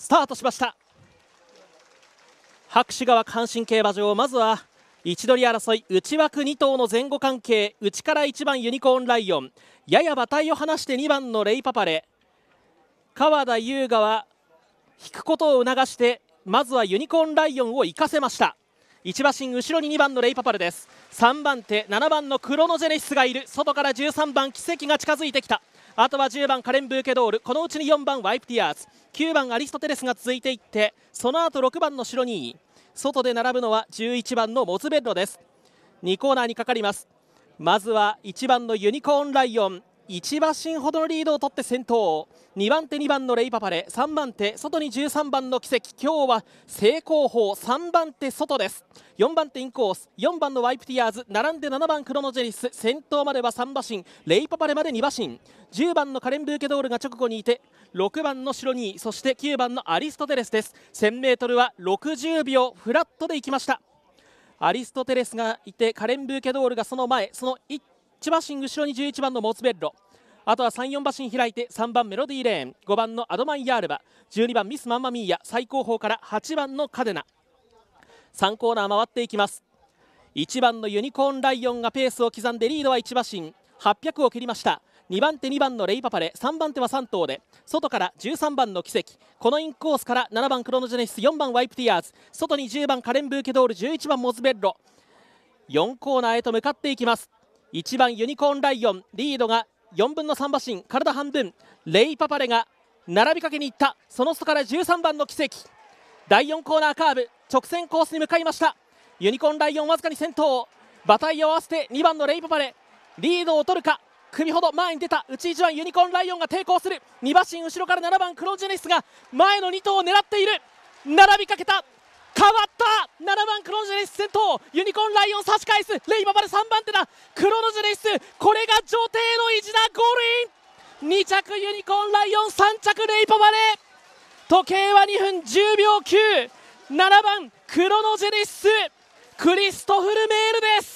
スタートしました白紙川阪神競馬場まずは位置取り争い内枠2頭の前後関係内から1番ユニコーンライオンやや馬体を離して2番のレイパパレ川田優雅は引くことを促してまずはユニコーンライオンを生かせました1馬身後ろに2番のレイパパルです3番手7番のクロノジェネシスがいる外から13番奇跡が近づいてきたあとは10番カレン・ブーケドールこのうちに4番ワイプティアーズ9番アリストテレスが続いていってその後6番の白に外で並ぶのは11番のモズベッロです2コーナーにかかりますまずは1番のユニコーンライオン1馬身ほどのリードを取って先頭2番手2番のレイパパレ3番手外に13番の奇跡今日は正攻法3番手外です4番手インコース4番のワイプティアーズ並んで7番クロノジェリス先頭までは3馬身レイパパレまで2馬身10番のカレン・ブーケドールが直後にいて6番の白2位そして9番のアリストテレスです 1000m は60秒フラットでいきましたアリストテレスがいてカレン・ブーケドールがその前その1 1馬身後ろに11番のモーツベッロあとは3、4馬身開いて3番メロディーレーン5番のアドマイヤールバ12番ミスマンマミーヤ最後方から8番のカデナ3コーナー回っていきます1番のユニコーンライオンがペースを刻んでリードは1馬身800を切りました2番手2番のレイパパレ3番手は3頭で外から13番の奇跡このインコースから7番クロノジェネシス4番ワイプティアーズ外に10番カレンブーケドール11番モズベッロ4コーナーへと向かっていきます1番ユニコーンライオンリードが4分の3馬身体半分レイパパレが並びかけにいったその外から13番の奇跡第4コーナーカーブ直線コースに向かいましたユニコーンライオンわずかに先頭馬体を合わせて2番のレイパパレリードを取るか組ほど前に出た内1番ユニコーンライオンが抵抗する2馬身後ろから7番クロージェネスが前の2頭を狙っている並びかけた変わった7番クロノジェネシス先頭ユニコーンライオン差し返すレイババル3番手だクロノジェネシスこれが女帝の意地だゴールイン2着ユニコーンライオン3着レイババレ時計は2分10秒97番クロノジェネシスクリストフル・メールです